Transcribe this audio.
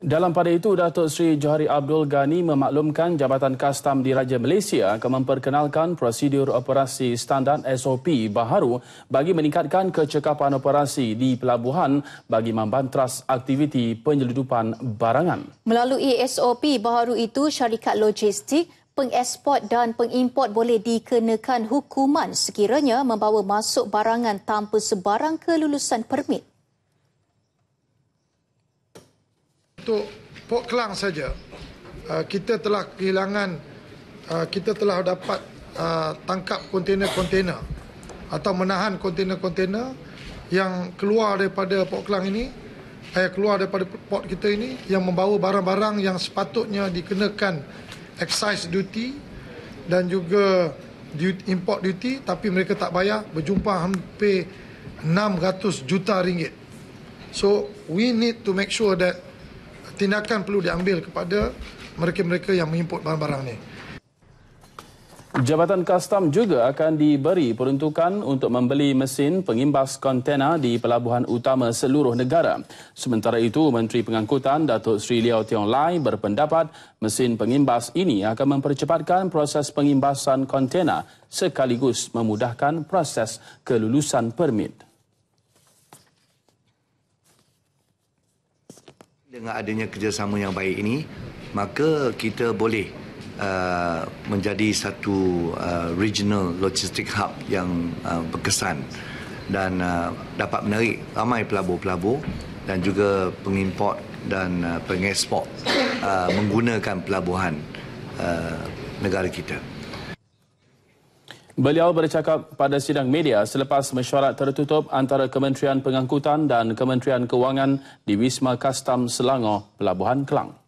Dalam pada itu, Datuk Sri Johari Abdul Ghani memaklumkan Jabatan Kastam di Raja Malaysia akan memperkenalkan prosedur operasi standar SOP baharu bagi meningkatkan kecekapan operasi di pelabuhan bagi membantras aktiviti penyeludupan barangan. Melalui SOP baharu itu, syarikat logistik pengeksport dan pengimport boleh dikenakan hukuman sekiranya membawa masuk barangan tanpa sebarang kelulusan permit. untuk Port Klang saja uh, kita telah kehilangan uh, kita telah dapat uh, tangkap kontena kontena atau menahan kontena kontena yang keluar daripada Port Klang ini eh, keluar daripada port kita ini yang membawa barang-barang yang sepatutnya dikenakan excise duty dan juga duty, import duty tapi mereka tak bayar berjumpa hampir 600 juta ringgit. So we need to make sure that tindakan perlu diambil kepada mereka-mereka yang mengimport barang-barang ini. Jabatan Kastam juga akan diberi peruntukan untuk membeli mesin pengimbas kontena di pelabuhan utama seluruh negara. Sementara itu, Menteri Pengangkutan Datuk Sri Liao Tiong Lai berpendapat mesin pengimbas ini akan mempercepatkan proses pengimbasan kontena sekaligus memudahkan proses kelulusan permit. Dengan adanya kerjasama yang baik ini, maka kita boleh uh, menjadi satu uh, regional logistic hub yang uh, berkesan dan uh, dapat menarik ramai pelabur-pelabur dan juga pengimport dan uh, pengeksport uh, menggunakan pelabuhan uh, negara kita. Beliau bercakap pada sidang media selepas mesyuarat tertutup antara Kementerian Pengangkutan dan Kementerian Kewangan di Wisma Kastam Selangor, Pelabuhan Kelang.